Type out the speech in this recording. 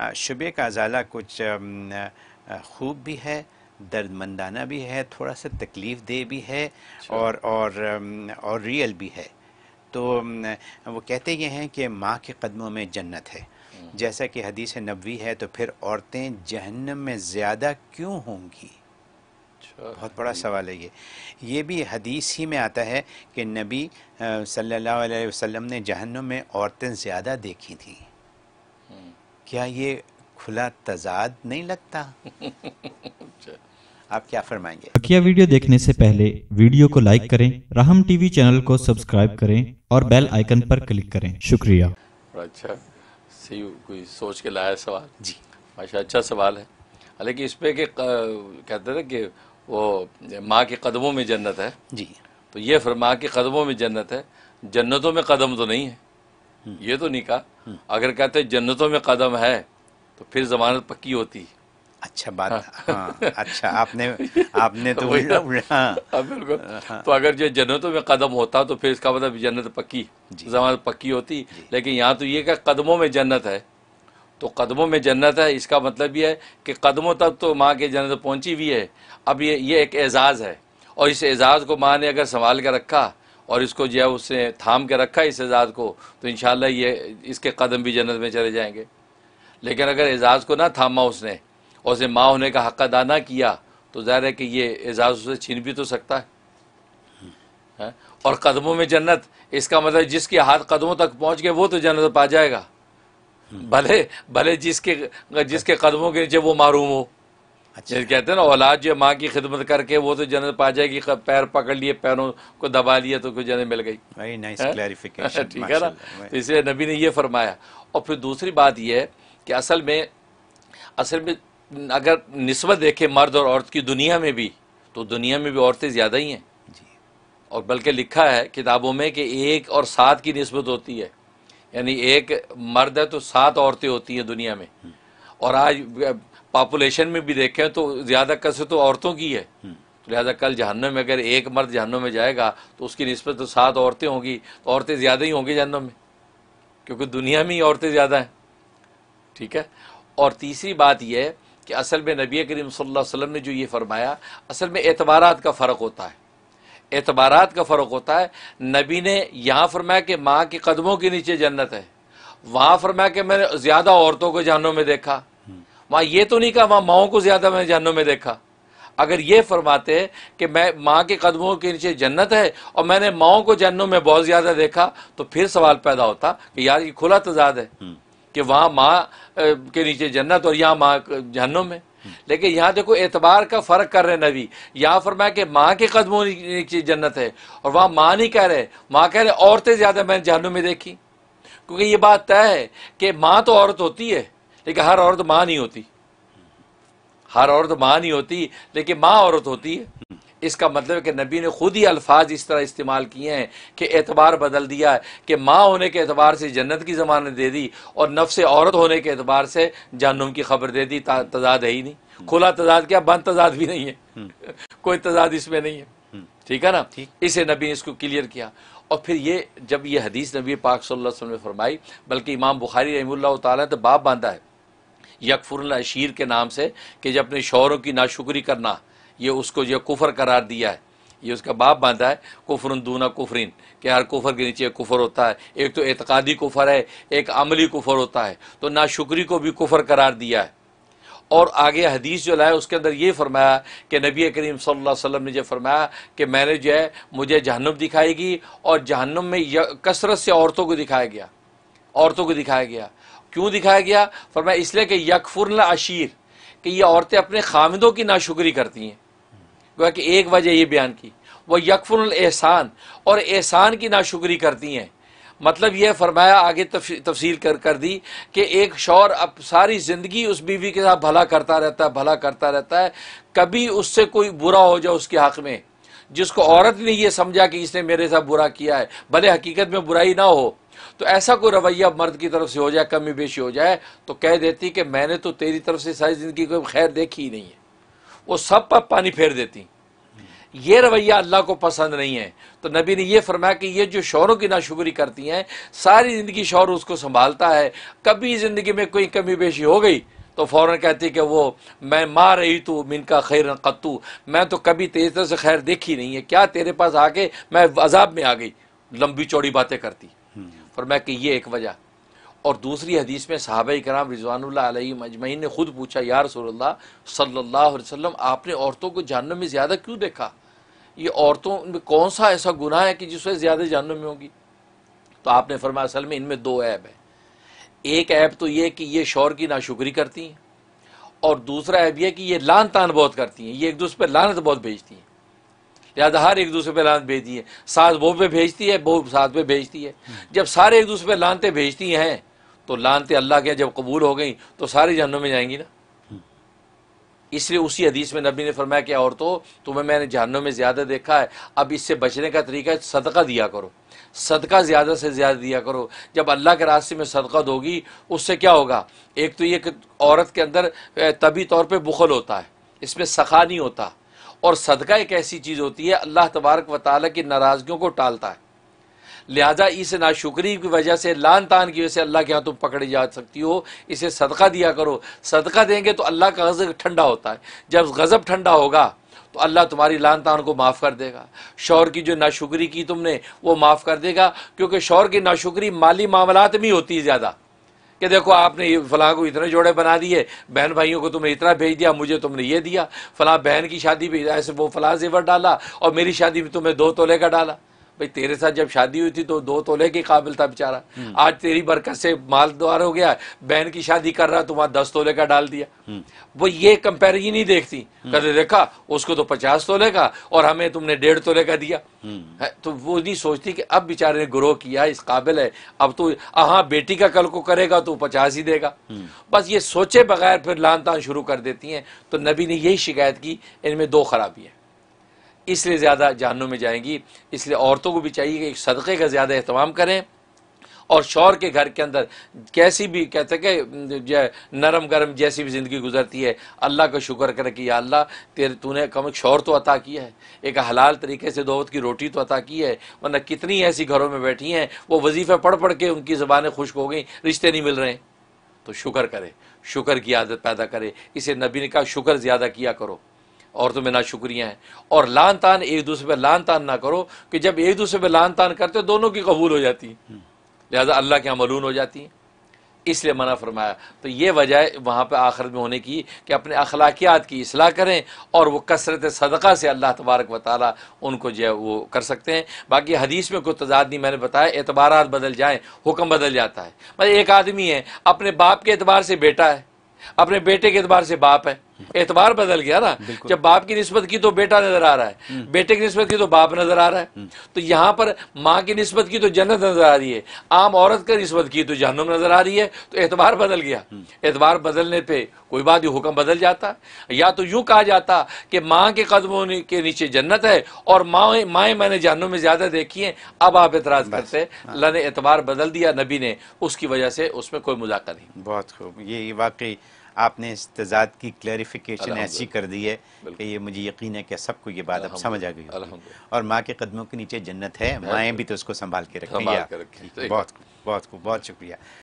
शुबे का अजाला कुछ खूब भी है दर्दमंदाना भी है थोड़ा सा तकलीफ़ दे भी है अच्छा। और और और रियल भी है तो वो कहते ये हैं कि माँ के कदमों में जन्नत है हम्म। जैसा कि हदीस नबी है तो फिर औरतें जहन्नम में ज़्यादा क्यों होंगी अच्छा, बहुत बड़ा सवाल है ये ये भी हदीस ही में आता है कि नबी सल्लल्लाहु अलैहि वसल्लम ने जहन्नम में औरतें ज़्यादा देखी थी क्या ये खुला तजाद नहीं लगता अच्छा। आप क्या फरमाएंगे बकिया वीडियो देखने से पहले वीडियो को लाइक करें राहम टीवी चैनल को सब्सक्राइब करें और बेल आइकन पर क्लिक करें शुक्रिया अच्छा सही कोई सोच के लाया सवाल जी अच्छा अच्छा सवाल है हालांकि इस पे के कहते थे कि वो माँ के कदमों में जन्नत है जी तो ये फरमा के कदमों में जन्नत है जन्नतों में कदम तो नहीं है ये तो नहीं कहा अगर कहते जन्नतों में कदम है तो फिर जमानत पक्की होती अच्छा बात हाँ, हाँ अच्छा आपने आपने तो वही उल्टा हाँ। हाँ, बिल्कुल तो अगर जो जन्नतों में कदम होता तो फिर इसका मतलब जन्नत पक्की जमानत पक्की होती लेकिन यहाँ तो ये क्या कदमों में जन्नत है तो कदमों में जन्नत है इसका मतलब ये है कि कदमों तक तो माँ के जन्नत पहुंची हुई है अब ये ये एक एजाज़ है और इस एजाज़ को माँ ने अगर संभाल कर रखा और इसको जो है उसने थाम के रखा है इस एजाज़ को तो इन ये इसके कदम भी जन्नत में चले जाएंगे लेकिन अगर एजाज़ को ना थामा उसने और उसे माँ होने का हक अदा ना किया तो ज़ाहिर है कि ये एजाज़ उसे छीन भी तो सकता है है हाँ? और कदमों में जन्नत इसका मतलब जिसके हाथ कदमों तक पहुँच गए वो तो जन्नत पा जाएगा हम्म। भले भले जिसके जिसके कदमों के नीचे वो मारूम हो अच्छा कहते हैं ना औलाद जो माँ की खिदमत करके वो तो जन्नत पा जाएगी पैर पकड़ लिए पैरों को दबा लिया तो कोई जन्नत मिल गई ठीक है ना तो इसलिए नबी ने ये फरमाया और फिर दूसरी बात यह है कि असल में असल में अगर नस्बत देखें मर्द और औरत की दुनिया में भी तो दुनिया में भी औरतें ज़्यादा ही हैं और बल्कि लिखा है किताबों में कि एक और सात की नस्बत होती है यानी एक मर्द है तो सात औरतें होती हैं दुनिया में हम्म। और आज पॉपुलेशन में भी देखें तो ज़्यादा कसर तो औरतों की है तो लिहाजा कल जहनम में अगर एक मर्द जहनों में जाएगा तो उसकी नस्बत तो सात औरतें होंगी तो औरतें ज़्यादा ही होंगी जहन्नम में क्योंकि दुनिया में ही औरतें ज़्यादा हैं ठीक है और तीसरी बात यह है कि असल में नबी करीम वसल्लम ने जो ये फरमाया असल में एतबार का फ़र्क होता है एतबार का फ़र्क होता है नबी ने यहाँ फरमाया कि माँ के कदमों के नीचे जन्नत है वहाँ फरमाया कि मैंने ज़्यादा औरतों को जहनों में देखा वहाँ ये तो नहीं कहा वहाँ माओ को ज़्यादा मैंने जहनों में देखा अगर ये फरमाते कि मैं माँ के कदमों के नीचे जन्नत है और मैंने माओ को जन्नों में बहुत ज़्यादा देखा तो फिर सवाल पैदा होता कि यार ये खुला तजाद है हम्म। कि वहाँ माँ के नीचे जन्नत और यहाँ माँ जहनों में हम्म। लेकिन यहाँ देखो एतबार का फ़र्क कर रहे नबी यहाँ फरमाया कि माँ के कदमों नीचे जन्नत है और वहाँ माँ नहीं कह रहे माँ कह रहे औरतें ज़्यादा मैंने जहनों में देखी क्योंकि ये बात तय है कि माँ तो औरत होती है लेकिन हर औरत माँ नहीं होती हर औरत माँ नहीं होती लेकिन माँ औरत होती है इसका मतलब कि नबी ने खुद ही अल्फाज इस तरह इस्तेमाल किए हैं कि एतबार बदल दिया है कि माँ होने के एतबार से जन्नत की ज़मानत दे दी और नफ्स औरत होने के एतबार से जानम की खबर दे दी तजाद है ही नहीं खुला तजाद क्या बंद तजाद भी नहीं है कोई तजाद इसमें नहीं है ठीक है ना इसे नबी ने इसको क्लियर किया और फिर ये जब ये हदीस नबी पाक सल्लल्लाहु अलैहि वसल्लम ने फरमाई बल्कि इमाम बुखारी रही ताला तो बाप बांधा है यकफुर अशीर के नाम से कि जब अपने शौरों की नाशुक्री करना ये उसको जो कुफर करार दिया है ये उसका बाप बांधा है कुफरन दूना कुफरिन कि यार कुफर के नीचे कुफर होता है एक तो एतकादी कुफर है एक अमली कुफर होता है तो नाशुक्री को भी कुफर करार दिया है और आगे हदीस जो लाया उसके अंदर ये फरमाया कि नबी करीम सल्लल्लाहु अलैहि वसल्लम ने जो फरमाया कि मैंने जो है मुझे जहन्नुम दिखाएगी और जहन्नुम में कसरत से औरतों को दिखाया गया औरतों को दिखाया गया क्यों दिखाया गया फरमाया इसलिए कि यकफुरला अशीर कि ये औरतें अपने खामिदों की नाशुक्री करती हैं गोया कि एक वजह ये बयान की वह यकफुल एहसान और एहसान की नाशुक्री करती हैं मतलब यह फरमाया आगे तफसील कर कर दी कि एक शौर अब सारी ज़िंदगी उस बीवी के साथ भला करता रहता है भला करता रहता है कभी उससे कोई बुरा हो जाए उसके हक़ में जिसको औरत ने यह समझा कि इसने मेरे साथ बुरा किया है भले हकीकत में बुराई ना हो तो ऐसा कोई रवैया मर्द की तरफ से हो जाए कमी बेशी हो जाए तो कह देती कि मैंने तो तेरी तरफ से सारी ज़िंदगी कोई खैर देखी ही नहीं है वो सब पर पानी फेर देती ये रवैया अल्लाह को पसंद नहीं है तो नबी ने यह फरमाया कि ये जो शौरों की नाशुगरी करती हैं सारी ज़िंदगी शौर उसको संभालता है कभी ज़िंदगी में कोई कमी बेशी हो गई तो फौरन कहती कि वो मैं मार रही तू मिनका खैर कत्तू मैं तो कभी तेज तरह से खैर देखी नहीं है क्या तेरे पास आके मैं अजाब में आ गई लंबी चौड़ी बातें करती फरमाया कि ये एक वजह और दूसरी हदीस में साहब कराम रिजवानुल्लाह मजमैन ने ख़ुद पूछा यार सोल्ला सल्लल्लाहु अलैहि वसल्लम आपने औरतों को जानने में ज़्यादा क्यों देखा ये औरतों में कौन सा ऐसा गुना है कि जिससे ज़्यादा जानने में होगी तो आपने फरमाया असल में इनमें दो ऐप है एक ऐप तो ये कि ये शौर की नाशुक्री करती हैं और दूसरा ऐप यह कि ये लान तान बहुत करती हैं ये एक दूसरे पर लानत बहुत भेजती हैं लिहाजा तो हर एक दूसरे पे लान भेजती है सास बहू पे भेजती है बहू सास पे भेजती है जब सारे एक दूसरे पे लानते भेजती हैं तो लानते अल्लाह के जब कबूल हो गई तो सारी जहनों में जाएंगी ना इसलिए उसी हदीस में नबी ने फरमाया कि और तो तुम्हें मैंने जहनों में ज़्यादा देखा है अब इससे बचने का तरीका है सदका दिया करो सदका ज़्यादा से ज़्यादा दिया करो जब अल्लाह के रास्ते में सदका दोगी उससे क्या होगा एक तो ये कि औरत के अंदर तभी तौर पर बुखल होता है इसमें सखा नहीं होता और सदका एक ऐसी चीज़ होती है अल्लाह तबारक व ताल की नाराज़गियों को टालता है लिहाजा इस नाशुक्री की वजह से लान तान की वजह से अल्लाह के यहाँ तुम पकड़ी जा सकती हो इसे सदका दिया करो सदका देंगे तो अल्लाह का गज़ब ठंडा होता है जब गज़ब ठंडा होगा तो अल्लाह तुम्हारी लान तान को माफ़ कर देगा शौर की जो नाशुक्री की तुमने वो माफ़ कर देगा क्योंकि शौर की नाशुक्री माली मामलात में होती है ज़्यादा कि देखो आपने फलां को इतने जोड़े बना दिए बहन भाइयों को तुमने इतना भेज दिया मुझे तुमने ये दिया फलां बहन की शादी भी ऐसे वो फलां जेवर डाला और मेरी शादी में तुम्हें दो तोले का डाला भाई तेरे साथ जब शादी हुई थी तो दो तोले के काबिल था बेचारा आज तेरी बरकत से मालदार हो गया बहन की शादी कर रहा तो वहां दस तोले का डाल दिया हम्म। वो ये कंपेरिजन ही देखती हम्म। कहते देखा उसको तो पचास तोले का और हमें तुमने डेढ़ तोले का दिया हम्म। तो वो नहीं सोचती कि अब बेचारे ने ग्रो किया इस काबिल है अब तो हाँ बेटी का कल को करेगा तो पचास ही देगा बस ये सोचे बगैर फिर लान शुरू कर देती हैं तो नबी ने यही शिकायत की इनमें दो खराबी है इसलिए ज़्यादा जानों में जाएंगी इसलिए औरतों को भी चाहिए कि सदक़े का ज़्यादा अहतमाम करें और शौर के घर के अंदर कैसी भी कहते कि नरम गरम जैसी भी ज़िंदगी गुजरती है अल्लाह का शुक्र करें कि या अल्लाह तेरे तूने कम एक शौहर तो अता किया है एक हलाल तरीके से दोवत की रोटी तो अता की है वरना कितनी ऐसी घरों में बैठी हैं वो वजीफ़े पढ़ पढ़ के उनकी ज़बानें खुश्क हो गई रिश्ते नहीं मिल रहे तो शुक्र करें शुक्र की आदत पैदा करें इसे नबी ने कहा शुक्र ज़्यादा किया करो औरतों में शुक्रिया है और लान तान एक दूसरे पर लान तान ना करो कि जब एक दूसरे पर लान तान करते हो दोनों की कबूल हो जाती हैं हम्म। लिहाजा अल्लाह के यहाँ मलून हो जाती हैं इसलिए मना फरमाया तो ये वजह वहाँ पर आखिरत में होने की कि अपने अखलाकियात की असलाह करें और वो कसरत सदक़ा से अल्लाह तबारक व ताली उनको जो है वो कर सकते हैं बाकी हदीस में कोई तजाद नहीं मैंने बताया एतबार बदल जाएँ हुक्म बदल जाता है मतलब एक आदमी है अपने बाप के एतबार से बेटा है अपने बेटे के एतबार से बाप है एतबार बदल गया ना जब बाप की नस्बत की तो बेटा नजर आ रहा है हम्म। बेटे की नस्बत की तो बाप नजर आ रहा है हम्म। तो यहाँ पर माँ की नस्बत की तो जन्नत नजर आ रही है आम औरत की नस्बत की तो जहनुम नजर आ रही है तो एतबार बदल गया हम्म। एतबार बदलने पर कोई बात ये हुक्म बदल जाता या तो यूं कहा जाता कि माँ के कदमों के नीचे जन्नत है और माँ माए मैंने जहनुम में ज़्यादा देखी है अब आप एतराज़ करते हैं हाँ। अल्लाह ने एतबार बदल दिया नबी ने उसकी वजह से उसमें कोई मुजाक नहीं बहुत खूब ये वाकई आपने इस तजाद की क्लैरिफिकेशन ऐसी कर दी है कि ये मुझे यकीन है कि सबको ये बात अब समझ आ गई और माँ के कदमों के नीचे जन्नत है माएँ तो भी तो उसको संभाल के रखेंगे बहुत बहुत बहुत शुक्रिया